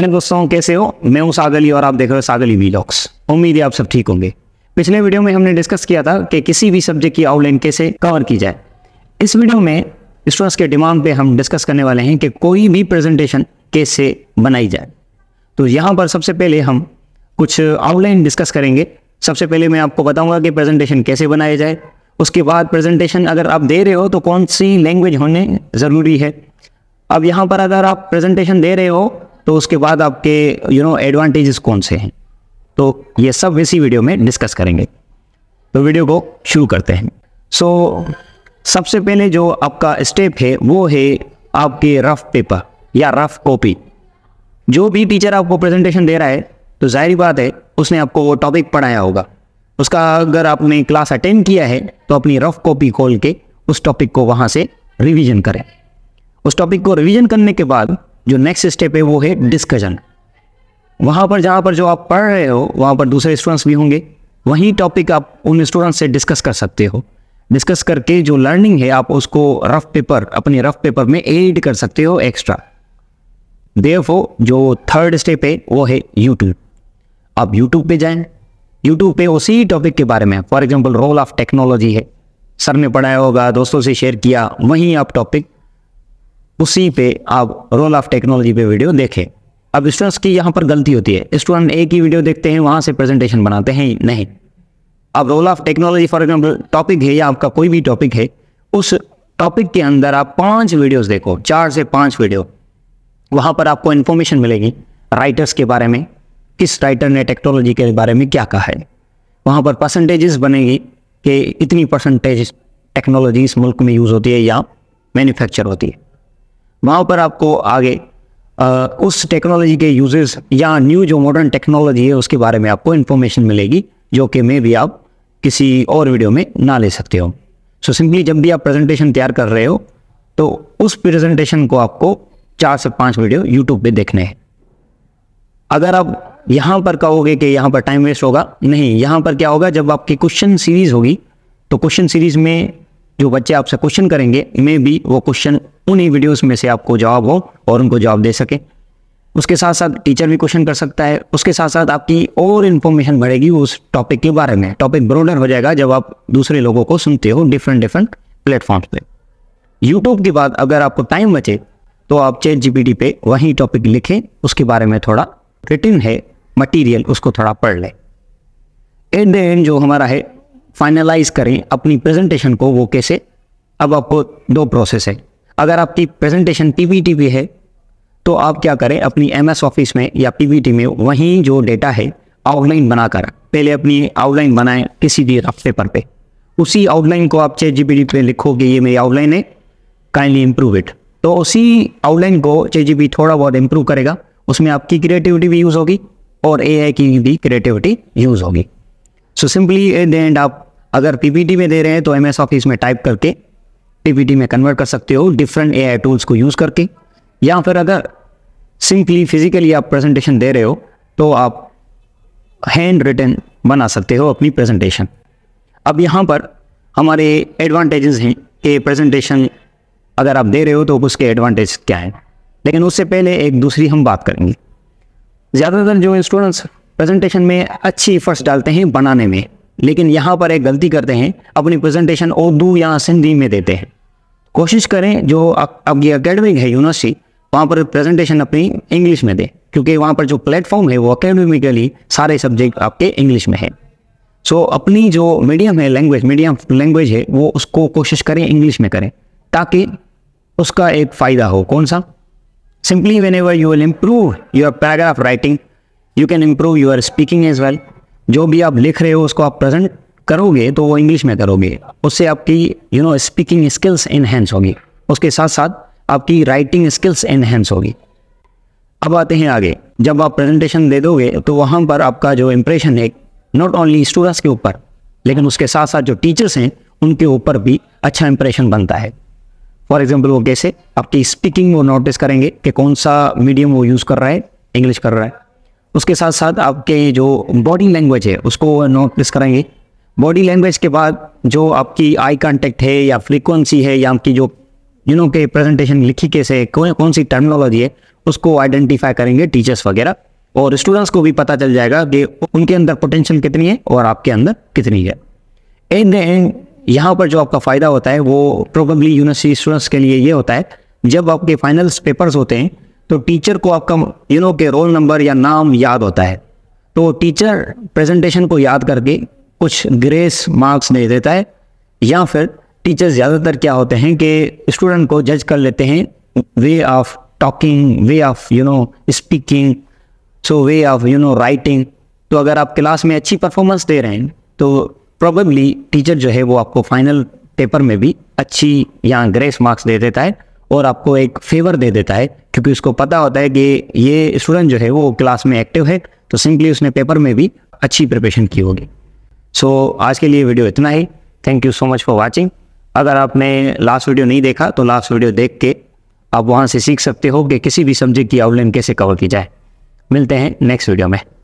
hello दोस्तों कैसे हो मैं हूं सागली और आप देख रहे हो सागली वीलॉक्स उम्मीद है आप सब ठीक होंगे पिछले वीडियो में हमने डिस्कस किया था कि किसी भी सब्जेक्ट की आउटलाइन कैसे कवर की जाए इस वीडियो में स्टूडेंट्स के डिमांड पे हम डिस्कस करने वाले हैं कि कोई भी प्रेजेंटेशन कैसे बनाई जाए तो यहाँ पर सबसे पहले हम कुछ आउटलाइन डिस्कस करेंगे सबसे पहले मैं आपको बताऊंगा कि प्रेजेंटेशन कैसे बनाया जाए उसके बाद प्रेजेंटेशन अगर आप दे रहे हो तो कौन सी लैंग्वेज होने ज़रूरी है अब यहाँ पर अगर आप प्रेजेंटेशन दे रहे हो तो उसके बाद आपके यू नो एडवांटेजेस कौन से हैं तो ये सब इसी वीडियो में डिस्कस करेंगे तो वीडियो को शुरू करते हैं सो so, सबसे पहले जो आपका स्टेप है वो है आपके रफ पेपर या रफ कॉपी जो भी टीचर आपको प्रेजेंटेशन दे रहा है तो जाहिर बात है उसने आपको वो टॉपिक पढ़ाया होगा उसका अगर आपने क्लास अटेंड किया है तो अपनी रफ कॉपी खोल के उस टॉपिक को वहाँ से रिवीजन करें उस टॉपिक को रिवीजन करने के बाद जो नेक्स्ट स्टेप है वो है डिस्कशन वहाँ पर जहाँ पर जो आप पढ़ रहे हो वहाँ पर दूसरे स्टूडेंट्स भी होंगे वही टॉपिक आप उन स्टूडेंट्स से डिस्कस कर सकते हो डिस्कस करके जो लर्निंग है आप उसको रफ पेपर अपने रफ पेपर में एड कर सकते हो एक्स्ट्रा देव जो थर्ड स्टेप है वो है यूट्यूब आप यूट्यूब पे जाएं यूट्यूब पे उसी टॉपिक के बारे में for example role of technology है सर ने पढ़ाया होगा दोस्तों से शेयर किया वहीं आप टॉपिक उसी पे आप रोल ऑफ टेक्नोलॉजी पे वीडियो देखें अब स्टूडेंट्स की यहाँ पर गलती होती है स्टूडेंट एक ही वीडियो देखते हैं वहाँ से प्रेजेंटेशन बनाते हैं नहीं अब role of technology for example topic है या आपका कोई भी टॉपिक है उस टॉपिक के अंदर आप पाँच वीडियोज देखो चार से पाँच वीडियो वहाँ पर आपको इन्फॉर्मेशन मिलेगी राइटर्स के बारे में किस राइटर ने टेक्नोलॉजी के बारे में क्या कहा है वहाँ पर परसेंटेजेस बनेगी कि इतनी परसेंटेज टेक्नोलॉजी इस मुल्क में यूज़ होती है या मैन्युफैक्चर होती है वहाँ पर आपको आगे आ, उस टेक्नोलॉजी के यूजेस या न्यू जो मॉडर्न टेक्नोलॉजी है उसके बारे में आपको इन्फॉर्मेशन मिलेगी जो कि मे भी आप किसी और वीडियो में ना ले सकते हो सो so, सिंपली जब भी आप प्रेजेंटेशन तैयार कर रहे हो तो उस प्रेजेंटेशन को आपको चार से पाँच वीडियो यूट्यूब पे देखने हैं अगर आप यहाँ पर कहोगे कि यहाँ पर टाइम वेस्ट होगा नहीं यहाँ पर क्या होगा जब आपकी क्वेश्चन सीरीज होगी तो क्वेश्चन सीरीज में जो बच्चे आपसे क्वेश्चन करेंगे मे भी वो क्वेश्चन उन्हीं वीडियोस में से आपको जवाब हो और उनको जवाब दे सके उसके साथ साथ टीचर भी क्वेश्चन कर सकता है उसके साथ साथ आपकी और इन्फॉर्मेशन बढ़ेगी उस टॉपिक के बारे में टॉपिक ब्रोडर हो जाएगा जब आप दूसरे लोगों को सुनते हो डिफरेंट डिफरेंट प्लेटफॉर्म्स पे यूट्यूब के बाद अगर आपको टाइम बचे तो आप चैट जी पे वही टॉपिक लिखें उसके बारे में थोड़ा रिटिन है मटीरियल उसको थोड़ा पढ़ लें एट द एंड जो हमारा है फाइनलाइज करें अपनी प्रेजेंटेशन को वो कैसे अब आपको दो प्रोसेस है अगर आपकी प्रेजेंटेशन पीवीटी भी है तो आप क्या करें अपनी एमएस ऑफिस में या पीवीटी में वहीं जो डेटा है आउटलाइन बनाकर पहले अपनी आउटलाइन बनाएं किसी भी रफ पेपर पे उसी आउटलाइन को आप चेट जी पे लिखोगे ये मेरी आउटलाइन है काइंडली इम्प्रूव इट तो उसी आउटलाइन को चेट जी थोड़ा बहुत इम्प्रूव करेगा उसमें आपकी क्रिएटिविटी भी यूज़ होगी और ए की भी क्रिएटिविटी यूज़ होगी so simply at the end आप अगर पीपीटी में दे रहे हैं तो एम एस ऑफिस में टाइप करके पीपीटी में कन्वर्ट कर सकते हो डिफरेंट ए टूल्स को यूज़ करके या फिर अगर सिंपली फिजिकली आप प्रेजेंटेशन दे रहे हो तो आप हैंड रिटन बना सकते हो अपनी प्रेजेंटेशन अब यहाँ पर हमारे एडवांटेजेस हैं कि प्रेजेंटेशन अगर आप दे रहे हो तो उसके एडवांटेज क्या हैं लेकिन उससे पहले एक दूसरी हम बात करेंगे ज़्यादातर जो स्टूडेंट्स प्रेजेंटेशन में अच्छी एफर्ट्स डालते हैं बनाने में लेकिन यहाँ पर एक गलती करते हैं अपनी प्रेजेंटेशन उर्दू या सिंधी में देते हैं कोशिश करें जो आपकी अकेडमिक है यूनिवर्सिटी वहाँ पर प्रेजेंटेशन अपनी इंग्लिश में दें क्योंकि वहाँ पर जो प्लेटफॉर्म है वो अकेडमिकली सारे सब्जेक्ट आपके इंग्लिश में है सो so, अपनी जो मीडियम है लैंग्वेज मीडियम लैंग्वेज है वो उसको कोशिश करें इंग्लिश में करें ताकि उसका एक फ़ायदा हो कौन सा simply whenever you will improve your paragraph writing you can improve your speaking as well जो भी आप लिख रहे हो उसको आप प्रेजेंट करोगे तो वो इंग्लिश में करोगे उससे आपकी you know speaking skills enhance होगी उसके साथ साथ आपकी राइटिंग स्किल्स इन्हेंस होगी अब आते हैं आगे जब आप प्रेजेंटेशन दे दोगे तो वहाँ पर आपका जो इम्प्रेशन है नॉट ओनली स्टूडेंट्स के ऊपर लेकिन उसके साथ साथ जो टीचर्स हैं उनके ऊपर भी अच्छा इम्प्रेशन बनता है फॉर एग्जाम्पल वो कैसे आपकी स्पीकिंग वो नोटिस करेंगे कि कौन सा मीडियम वो यूज़ कर रहा है इंग्लिश कर रहा है उसके साथ साथ आपके जो बॉडी लैंग्वेज है उसको नोटिस करेंगे बॉडी लैंग्वेज के बाद जो आपकी आई कांटेक्ट है या फ्रीक्वेंसी है या आपकी जो यू नो के प्रेजेंटेशन लिखी कैसे है कौन कौन सी टर्मिनोलॉजी है उसको आइडेंटिफाई करेंगे टीचर्स वगैरह और स्टूडेंट्स को भी पता चल जाएगा कि उनके अंदर पोटेंशियल कितनी है और आपके अंदर कितनी है एंड एंड यहाँ पर जो आपका फ़ायदा होता है वो प्रोबेबली यूनिवर्सिटी स्टूडेंट्स के लिए ये होता है जब आपके फाइनल्स पेपर्स होते हैं तो टीचर को आपका यू नो के रोल नंबर या नाम याद होता है तो टीचर प्रेजेंटेशन को याद करके कुछ ग्रेस मार्क्स दे देता है या फिर टीचर ज़्यादातर क्या होते हैं कि स्टूडेंट को जज कर लेते हैं way of talking way of you know speaking so way of you know writing तो अगर आप क्लास में अच्छी परफॉर्मेंस दे रहे हैं तो प्रॉबेबली टीचर जो है वो आपको फाइनल पेपर में भी अच्छी या ग्रेस मार्क्स दे देता है और आपको एक फेवर दे देता है क्योंकि उसको पता होता है कि ये स्टूडेंट जो है वो क्लास में एक्टिव है तो सिंपली उसने पेपर में भी अच्छी प्रिपरेशन की होगी सो so, आज के लिए वीडियो इतना ही thank you so much for watching अगर आपने लास्ट वीडियो नहीं देखा तो लास्ट वीडियो देख के आप वहाँ से सीख सकते हो कि किसी भी सब्जेक्ट की आउटलाइन कैसे कवर की जाए मिलते हैं नेक्स्ट वीडियो में